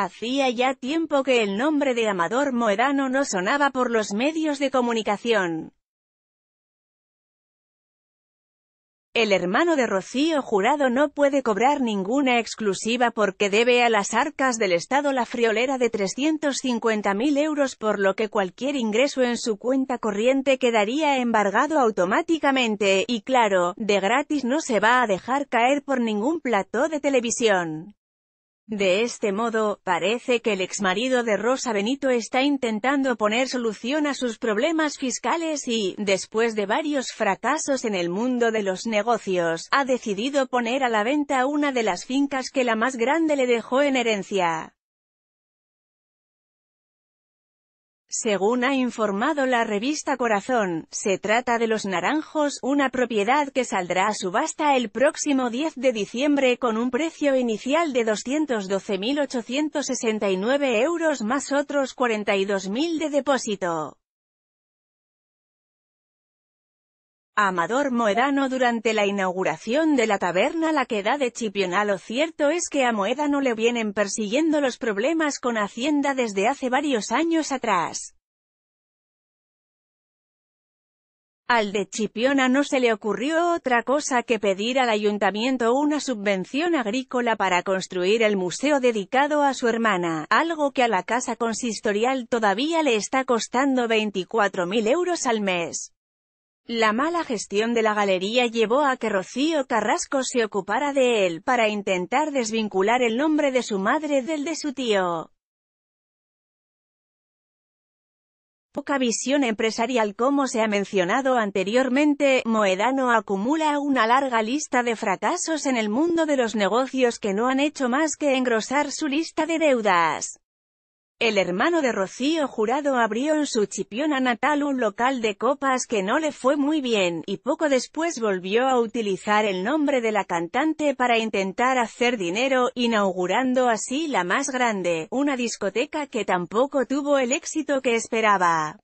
Hacía ya tiempo que el nombre de Amador Moedano no sonaba por los medios de comunicación. El hermano de Rocío Jurado no puede cobrar ninguna exclusiva porque debe a las arcas del Estado la friolera de 350.000 euros por lo que cualquier ingreso en su cuenta corriente quedaría embargado automáticamente, y claro, de gratis no se va a dejar caer por ningún plató de televisión. De este modo, parece que el exmarido de Rosa Benito está intentando poner solución a sus problemas fiscales y, después de varios fracasos en el mundo de los negocios, ha decidido poner a la venta una de las fincas que la más grande le dejó en herencia. Según ha informado la revista Corazón, se trata de Los Naranjos, una propiedad que saldrá a subasta el próximo 10 de diciembre con un precio inicial de 212.869 euros más otros 42.000 de depósito. Amador Moedano durante la inauguración de la taberna La Queda de Chipiona Lo cierto es que a Moedano le vienen persiguiendo los problemas con Hacienda desde hace varios años atrás. Al de Chipiona no se le ocurrió otra cosa que pedir al ayuntamiento una subvención agrícola para construir el museo dedicado a su hermana, algo que a la casa consistorial todavía le está costando 24.000 euros al mes. La mala gestión de la galería llevó a que Rocío Carrasco se ocupara de él, para intentar desvincular el nombre de su madre del de su tío. Poca visión empresarial Como se ha mencionado anteriormente, Moedano acumula una larga lista de fracasos en el mundo de los negocios que no han hecho más que engrosar su lista de deudas. El hermano de Rocío Jurado abrió en su Chipiona natal un local de copas que no le fue muy bien, y poco después volvió a utilizar el nombre de la cantante para intentar hacer dinero, inaugurando así la más grande, una discoteca que tampoco tuvo el éxito que esperaba.